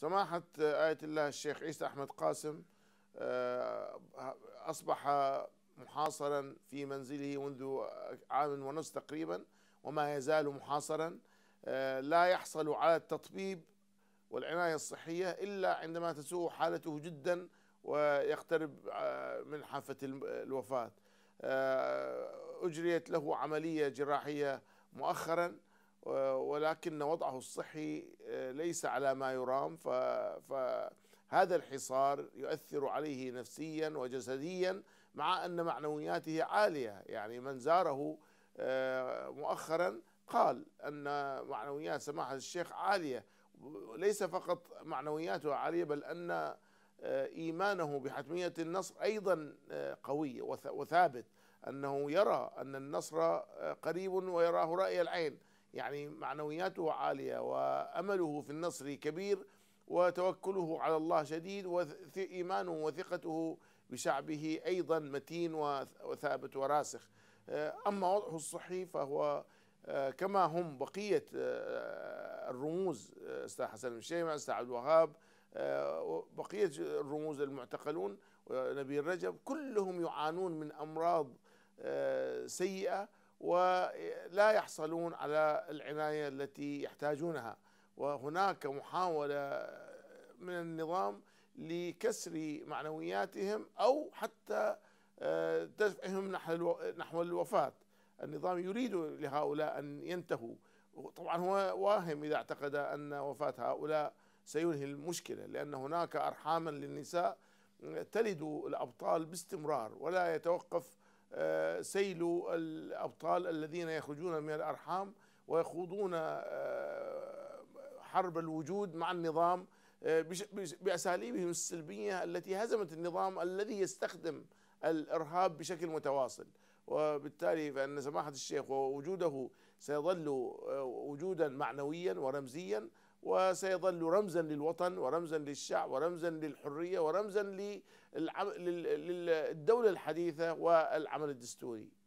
سماحة آية الله الشيخ عيسى أحمد قاسم آه، أصبح محاصرا في منزله منذ عام ونصف تقريبا وما يزال محاصرا آه، لا يحصل على التطبيب والعناية الصحية إلا عندما تسوء حالته جدا ويقترب آه، من حافة الوفاة أجريت له عملية جراحية مؤخرا ولكن وضعه الصحي آه، ليس على ما يرام فهذا الحصار يؤثر عليه نفسيا وجسديا مع ان معنوياته عاليه يعني من زاره آه، مؤخرا قال ان معنويات سماحه الشيخ عاليه ليس فقط معنوياته عاليه بل ان آه، ايمانه بحتميه النصر ايضا قوي وثابت انه يرى ان النصر قريب ويراه راي العين يعني معنوياته عالية وأمله في النصر كبير وتوكله على الله شديد وإيمانه وثقته بشعبه أيضا متين وثابت وراسخ آه، أما وضعه الصحي فهو آه، كما هم بقية آه، الرموز أستاذ حسن الشيمع أستاذ عبد الوهاب بقية الرموز المعتقلون نبي رجب كلهم يعانون من أمراض سيئة ولا يحصلون على العناية التي يحتاجونها وهناك محاولة من النظام لكسر معنوياتهم أو حتى آه، دفعهم نحو الوفاة النظام يريد لهؤلاء أن ينتهوا طبعا هو واهم إذا اعتقد أن وفاة هؤلاء سينهي المشكلة لأن هناك أرحاما للنساء تلد الأبطال باستمرار ولا يتوقف آه، سيل الأبطال الذين يخرجون من الأرحام ويخوضون آه، حرب الوجود مع النظام آه، بأساليبهم السلبية التي هزمت النظام الذي يستخدم الإرهاب بشكل متواصل وبالتالي فإن سماحة الشيخ ووجوده سيظل وجودا معنويا ورمزيا وسيظل رمزا للوطن ورمزا للشعب ورمزا للحرية ورمزا للدولة الحديثة والعمل الدستوري